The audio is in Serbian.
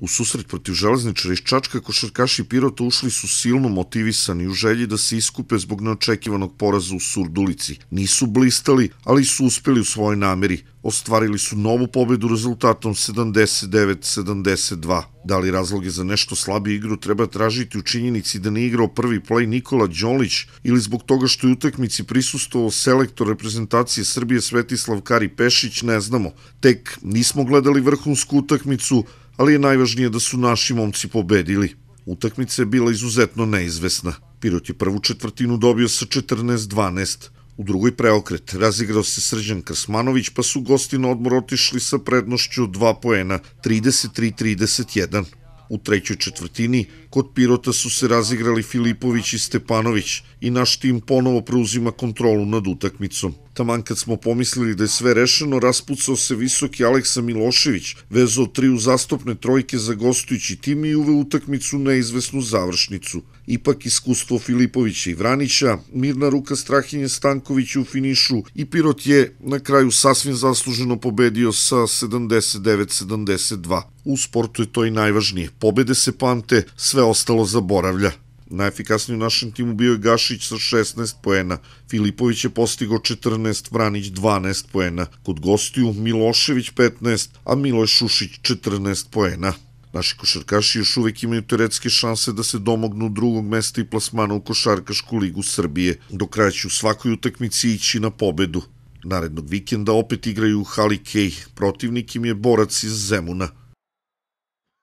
U susret protiv železničara iz Čačka, košarkaši Pirota ušli su silno motivisani u želji da se iskupe zbog neočekivanog poraza u Surdulici. Nisu blistali, ali su uspeli u svojoj nameri. Ostvarili su novu pobedu rezultatom 79-72. Da li razloge za nešto slabiju igru treba tražiti u činjenici da ne igrao prvi play Nikola Đolić ili zbog toga što je utakmici prisustovao selektor reprezentacije Srbije Svetislav Kari Pešić, ne znamo. Tek nismo gledali vrhunsku utakmicu, ali je najvažnije da su naši momci pobedili. Utakmica je bila izuzetno neizvesna. Pirot je prvu četvrtinu dobio sa 14-12. U drugoj preokret razigrao se Srđan Krasmanović, pa su gosti na odmor otišli sa prednošću dva poena, 33-31. U trećoj četvrtini kod Pirota su se razigrali Filipović i Stepanović i naš tim ponovo preuzima kontrolu nad utakmicom. Taman kad smo pomislili da je sve rešeno, raspucao se visoki Aleksa Milošević, vezao tri uzastopne trojke za gostujući tim i uveo utakmicu na izvesnu završnicu. Ipak iskustvo Filipovića i Vranića, mirna ruka Strahinje Stankoviću u finišu i Pirot je na kraju sasvim zasluženo pobedio sa 79-72. U sportu je to i najvažnije. Pobede se pamte, sve ostalo zaboravlja. Najefikasniji u našem timu bio je Gašić sa 16 poena, Filipović je postigo 14, Vranić 12 poena, kod gostiju Milošević 15, a Miloš Šušić 14 poena. Naši košarkaši još uvek imaju teoretske šanse da se domognu drugog mesta i plasmana u košarkašku ligu Srbije. Do kraja će u svakoj utakmici ići na pobedu. Narednog vikenda opet igraju u Hali Kej. Protivnik im je borac iz Zemuna.